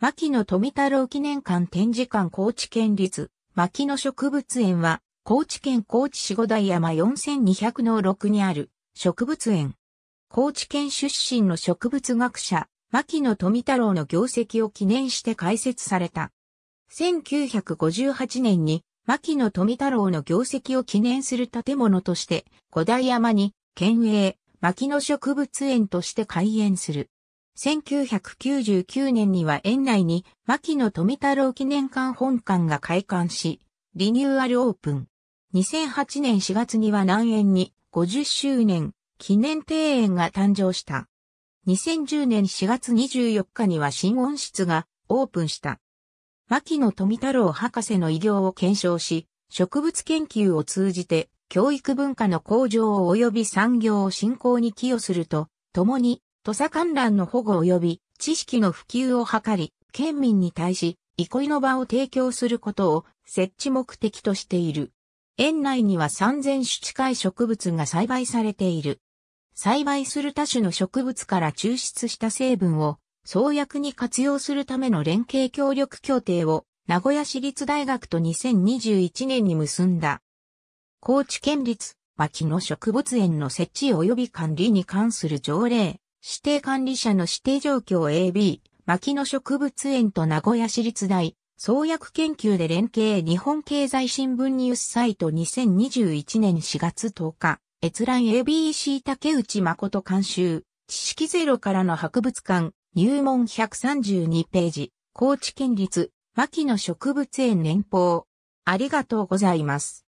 牧野富太郎記念館展示館高知県立牧野植物園は高知県高知市五大山4200の6にある植物園。高知県出身の植物学者牧野富太郎の業績を記念して開設された。1958年に牧野富太郎の業績を記念する建物として五台山に県営牧野植物園として開園する。1999年には園内に牧野富太郎記念館本館が開館し、リニューアルオープン。2008年4月には南園に50周年記念庭園が誕生した。2010年4月24日には新温室がオープンした。牧野富太郎博士の偉業を検証し、植物研究を通じて教育文化の向上及び産業を振興に寄与すると、共に土佐観覧の保護及び知識の普及を図り、県民に対し、憩いの場を提供することを設置目的としている。園内には3000種近い植物が栽培されている。栽培する多種の植物から抽出した成分を創薬に活用するための連携協力協定を名古屋市立大学と2021年に結んだ。高知県立牧野植物園の設置及び管理に関する条例、指定管理者の指定状況 AB、牧野植物園と名古屋市立大、創薬研究で連携日本経済新聞ニュースサイト2021年4月10日、閲覧 ABC 竹内誠監修、知識ゼロからの博物館、入門132ページ、高知県立、牧野植物園年報。ありがとうございます。